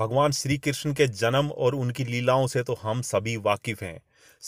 भगवान श्री कृष्ण के जन्म और उनकी लीलाओं से तो हम सभी वाकिफ़ हैं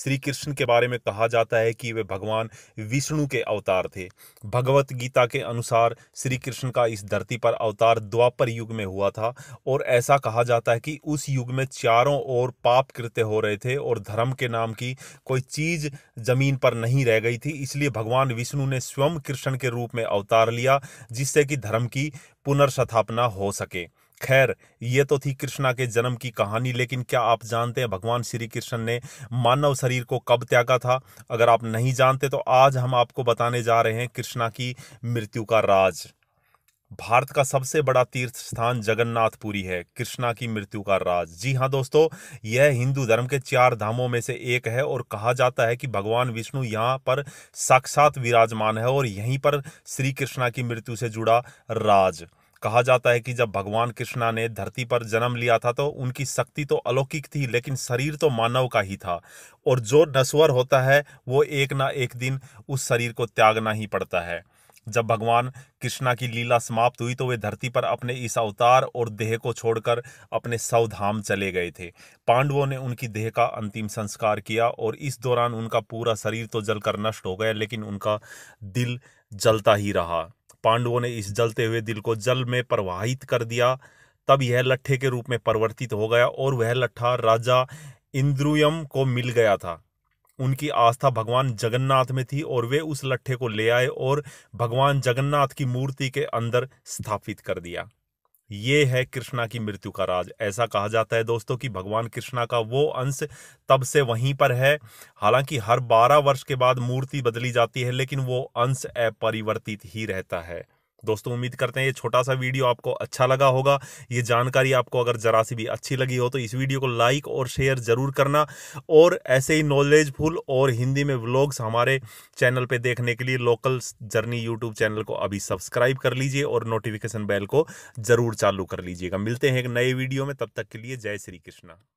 श्री कृष्ण के बारे में कहा जाता है कि वे भगवान विष्णु के अवतार थे भगवत गीता के अनुसार श्री कृष्ण का इस धरती पर अवतार द्वापर युग में हुआ था और ऐसा कहा जाता है कि उस युग में चारों ओर पाप कृत्य हो रहे थे और धर्म के नाम की कोई चीज जमीन पर नहीं रह गई थी इसलिए भगवान विष्णु ने स्वयं कृष्ण के रूप में अवतार लिया जिससे कि धर्म की पुनर्स्थापना हो सके खैर ये तो थी कृष्णा के जन्म की कहानी लेकिन क्या आप जानते हैं भगवान श्री कृष्ण ने मानव शरीर को कब त्यागा था अगर आप नहीं जानते तो आज हम आपको बताने जा रहे हैं कृष्णा की मृत्यु का राज भारत का सबसे बड़ा तीर्थ स्थान जगन्नाथपुरी है कृष्णा की मृत्यु का राज जी हाँ दोस्तों यह हिंदू धर्म के चार धामों में से एक है और कहा जाता है कि भगवान विष्णु यहाँ पर साक्षात विराजमान है और यहीं पर श्री कृष्णा की मृत्यु से जुड़ा राज कहा जाता है कि जब भगवान कृष्णा ने धरती पर जन्म लिया था तो उनकी शक्ति तो अलौकिक थी लेकिन शरीर तो मानव का ही था और जो नश्वर होता है वो एक ना एक दिन उस शरीर को त्यागना ही पड़ता है जब भगवान कृष्णा की लीला समाप्त हुई तो वे धरती पर अपने इस अवतार और देह को छोड़कर अपने सवधाम चले गए थे पांडवों ने उनकी देह का अंतिम संस्कार किया और इस दौरान उनका पूरा शरीर तो जलकर नष्ट हो गया लेकिन उनका दिल जलता ही रहा पांडवों ने इस जलते हुए दिल को जल में प्रवाहित कर दिया तब यह लट्ठे के रूप में परिवर्तित हो गया और वह लट्ठा राजा इंद्रुयम को मिल गया था उनकी आस्था भगवान जगन्नाथ में थी और वे उस लट्ठे को ले आए और भगवान जगन्नाथ की मूर्ति के अंदर स्थापित कर दिया ये है कृष्णा की मृत्यु का राज ऐसा कहा जाता है दोस्तों कि भगवान कृष्णा का वो अंश तब से वहीं पर है हालांकि हर 12 वर्ष के बाद मूर्ति बदली जाती है लेकिन वो अंश अपरिवर्तित ही रहता है दोस्तों उम्मीद करते हैं ये छोटा सा वीडियो आपको अच्छा लगा होगा ये जानकारी आपको अगर ज़रा सी भी अच्छी लगी हो तो इस वीडियो को लाइक और शेयर ज़रूर करना और ऐसे ही नॉलेजफुल और हिंदी में व्लॉग्स हमारे चैनल पर देखने के लिए लोकल जर्नी यूट्यूब चैनल को अभी सब्सक्राइब कर लीजिए और नोटिफिकेशन बेल को ज़रूर चालू कर लीजिएगा मिलते हैं एक नए वीडियो में तब तक के लिए जय श्री कृष्णा